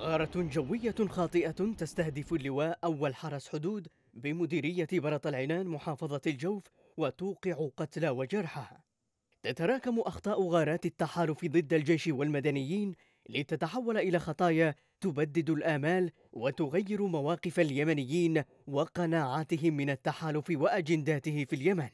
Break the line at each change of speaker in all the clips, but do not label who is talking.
غارة جوية خاطئة تستهدف اللواء أول حرس حدود بمديرية برط العنان محافظة الجوف وتوقع قتلى وجرحى تتراكم أخطاء غارات التحالف ضد الجيش والمدنيين لتتحول إلى خطايا تبدد الآمال وتغير مواقف اليمنيين وقناعاتهم من التحالف وأجنداته في اليمن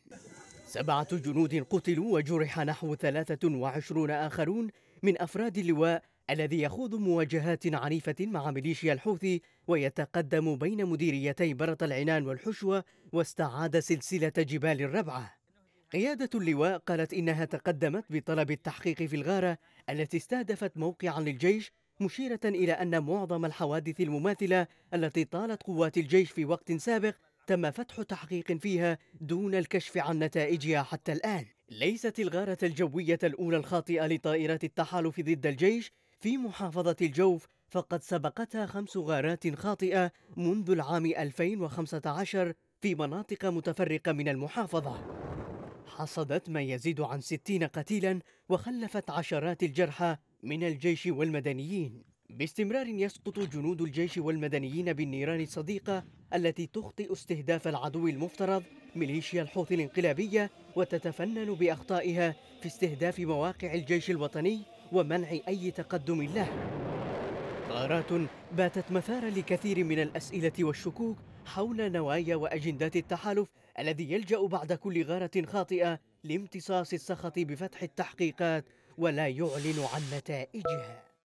سبعة جنود قتلوا وجرح نحو 23 آخرون من أفراد اللواء الذي يخوض مواجهات عنيفة مع ميليشيا الحوثي ويتقدم بين مديريتي برة العنان والحشوة واستعاد سلسلة جبال الربعة قيادة اللواء قالت إنها تقدمت بطلب التحقيق في الغارة التي استهدفت موقعا للجيش مشيرة إلى أن معظم الحوادث المماثلة التي طالت قوات الجيش في وقت سابق تم فتح تحقيق فيها دون الكشف عن نتائجها حتى الآن ليست الغارة الجوية الأولى الخاطئة لطائرات التحالف ضد الجيش في محافظة الجوف فقد سبقتها خمس غارات خاطئة منذ العام 2015 في مناطق متفرقة من المحافظة حصدت ما يزيد عن 60 قتيلا وخلفت عشرات الجرحى من الجيش والمدنيين باستمرار يسقط جنود الجيش والمدنيين بالنيران الصديقة التي تخطئ استهداف العدو المفترض ميليشيا الحوثي الانقلابية وتتفنن بأخطائها في استهداف مواقع الجيش الوطني ومنع أي تقدم له غارات باتت مثارا لكثير من الأسئلة والشكوك حول نوايا وأجندات التحالف الذي يلجأ بعد كل غارة خاطئة لامتصاص السخط بفتح التحقيقات ولا يعلن عن نتائجها